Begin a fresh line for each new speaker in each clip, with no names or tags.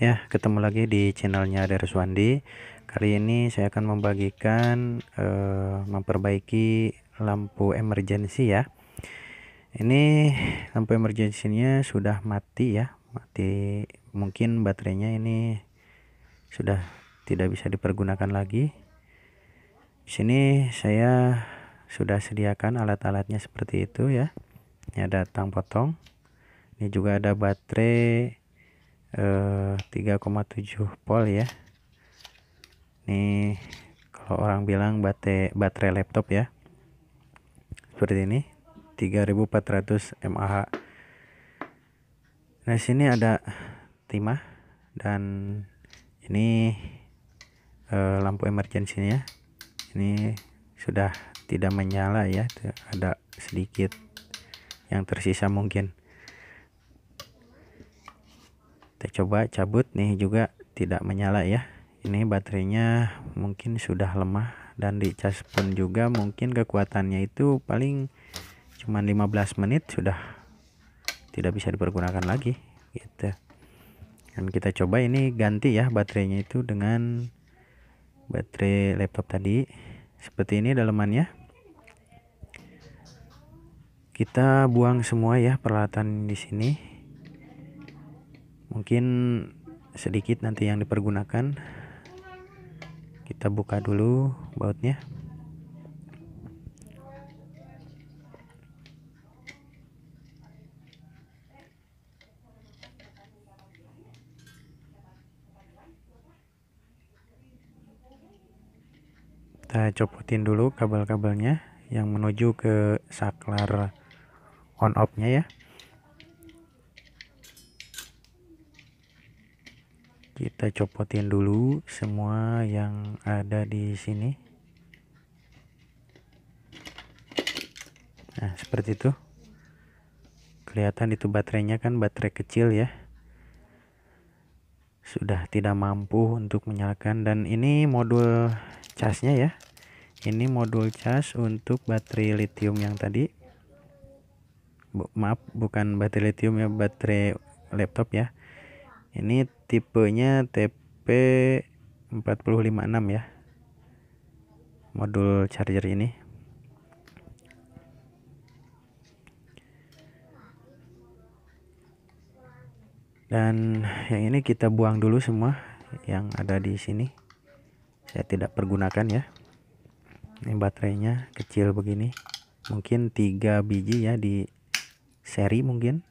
Ya, ketemu lagi di channelnya dari Suwandi. Kali ini saya akan membagikan eh, memperbaiki lampu emergensi ya. Ini lampu emergensinya sudah mati ya, mati. Mungkin baterainya ini sudah tidak bisa dipergunakan lagi. Di sini saya sudah sediakan alat-alatnya seperti itu ya. Ini ada tang potong. Ini juga ada baterai eh, 3,7 volt ya ini kalau orang bilang baterai, baterai laptop ya seperti ini 3400 mAh nah sini ada timah dan ini eh, lampu emergensinya ini sudah tidak menyala ya ada sedikit yang tersisa mungkin kita coba cabut nih juga tidak menyala ya ini baterainya mungkin sudah lemah dan di cas pun juga mungkin kekuatannya itu paling cuman 15 menit sudah tidak bisa dipergunakan lagi gitu dan kita coba ini ganti ya baterainya itu dengan baterai laptop tadi seperti ini dalemannya kita buang semua ya peralatan di sini mungkin sedikit nanti yang dipergunakan kita buka dulu bautnya kita copotin dulu kabel-kabelnya yang menuju ke saklar on off-nya ya. kita copotin dulu semua yang ada di sini nah seperti itu kelihatan itu baterainya kan baterai kecil ya sudah tidak mampu untuk menyalakan dan ini modul casnya ya ini modul cas untuk baterai lithium yang tadi Bu, maaf bukan baterai lithium ya baterai laptop ya ini tipenya TP456 ya modul charger ini dan yang ini kita buang dulu semua yang ada di sini saya tidak pergunakan ya ini baterainya kecil begini mungkin tiga biji ya di seri mungkin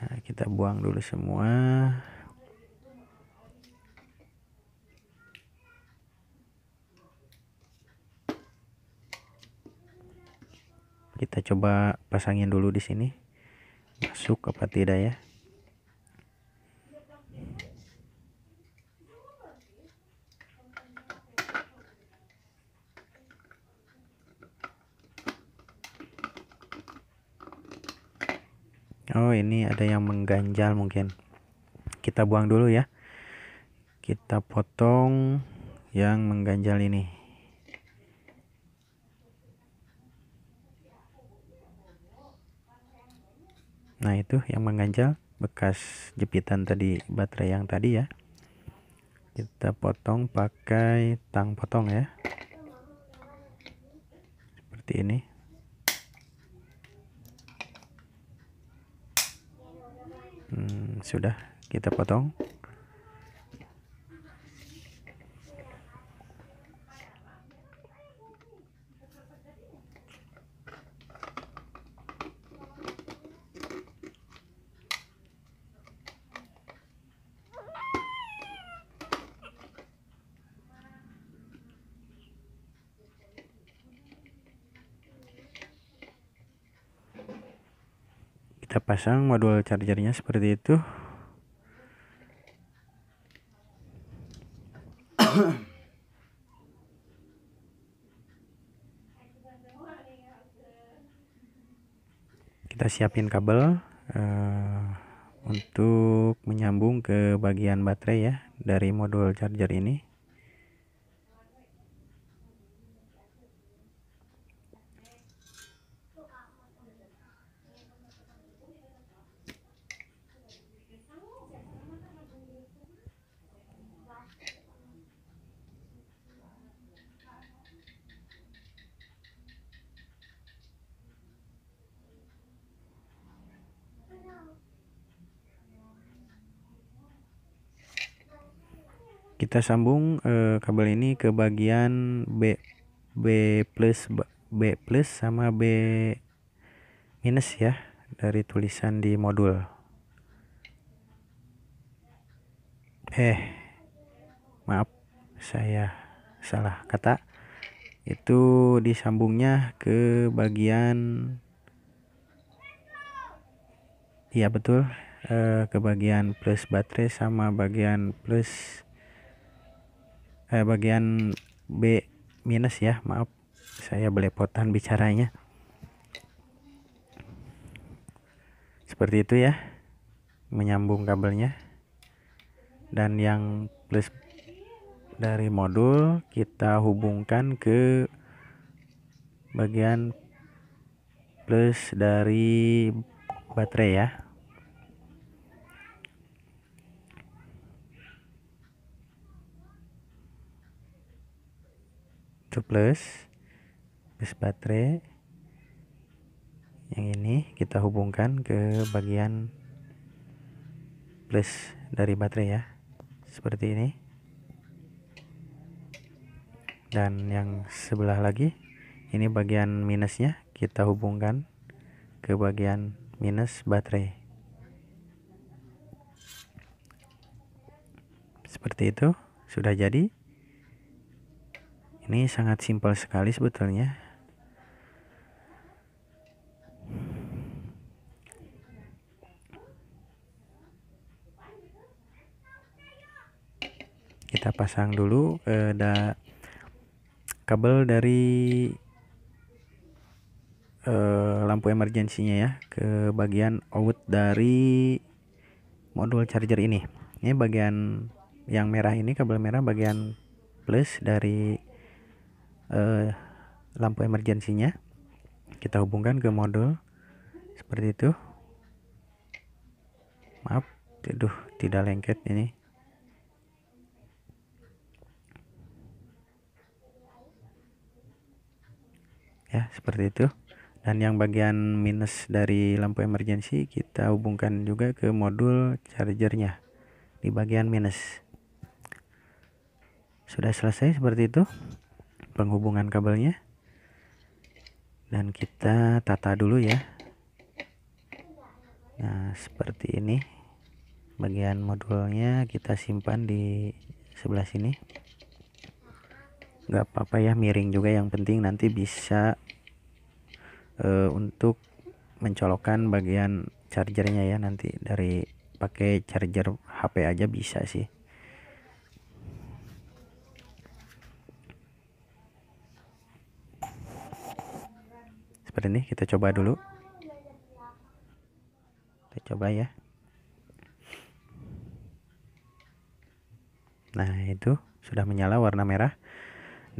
nah, kita buang dulu semua kita coba pasangin dulu di sini masuk apa tidak ya oh ini ada yang mengganjal mungkin kita buang dulu ya kita potong yang mengganjal ini nah itu yang mengganjal bekas jepitan tadi baterai yang tadi ya kita potong pakai tang potong ya seperti ini hmm, sudah kita potong kita pasang modul chargernya seperti itu kita siapin kabel uh, untuk menyambung ke bagian baterai ya dari modul charger ini kita sambung uh, kabel ini ke bagian B B plus B plus sama B minus ya dari tulisan di modul eh maaf saya salah kata itu disambungnya ke bagian iya betul eh, ke bagian plus baterai sama bagian plus eh, bagian B minus ya maaf saya belepotan bicaranya seperti itu ya menyambung kabelnya dan yang plus dari modul kita hubungkan ke bagian plus dari baterai ya Plus, bus baterai yang ini kita hubungkan ke bagian plus dari baterai ya seperti ini dan yang sebelah lagi ini bagian minusnya kita hubungkan ke bagian minus baterai seperti itu sudah jadi ini sangat simpel sekali sebetulnya kita pasang dulu eh, da, kabel dari eh, lampu emergensinya ya ke bagian out dari modul charger ini ini bagian yang merah ini kabel merah bagian plus dari uh, lampu emergensinya kita hubungkan ke modul seperti itu maaf aduh tidak lengket ini ya seperti itu dan yang bagian minus dari lampu emergensi kita hubungkan juga ke modul chargernya di bagian minus sudah selesai seperti itu penghubungan kabelnya dan kita tata dulu ya nah seperti ini bagian modulnya kita simpan di sebelah sini nggak apa-apa ya miring juga yang penting nanti bisa e, untuk mencolokkan bagian chargernya ya nanti dari pakai charger HP aja bisa sih seperti ini kita coba dulu kita coba ya nah itu sudah menyala warna merah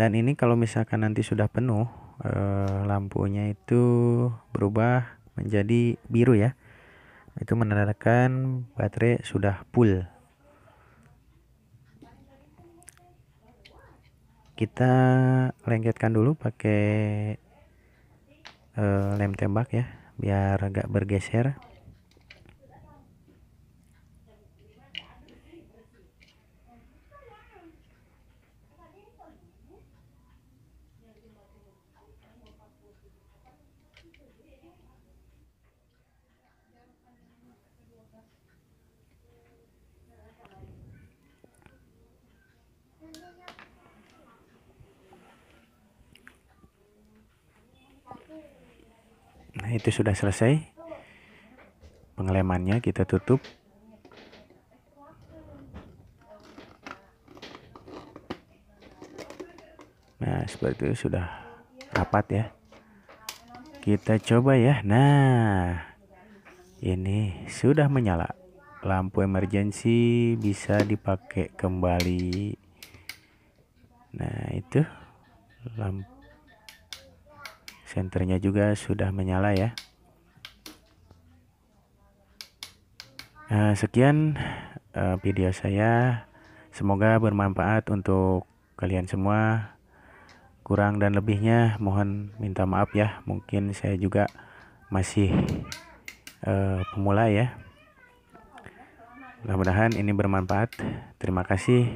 dan ini kalau misalkan nanti sudah penuh eh, lampunya itu berubah menjadi biru ya itu menandakan baterai sudah full kita lengketkan dulu pakai Eh, lem tembak ya biar agak bergeser itu sudah selesai pengelemannya kita tutup nah seperti itu sudah rapat ya kita coba ya nah ini sudah menyala lampu emergensi bisa dipakai kembali nah itu lampu senternya juga sudah menyala ya nah, sekian eh, video saya semoga bermanfaat untuk kalian semua kurang dan lebihnya mohon minta maaf ya mungkin saya juga masih uh, pemula ya mudah-mudahan ini bermanfaat terima kasih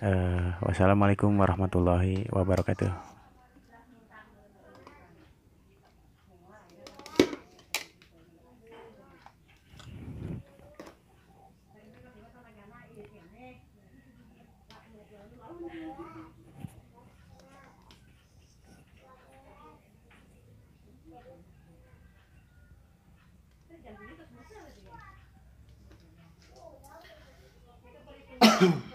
uh, wassalamualaikum warahmatullahi wabarakatuh Boom.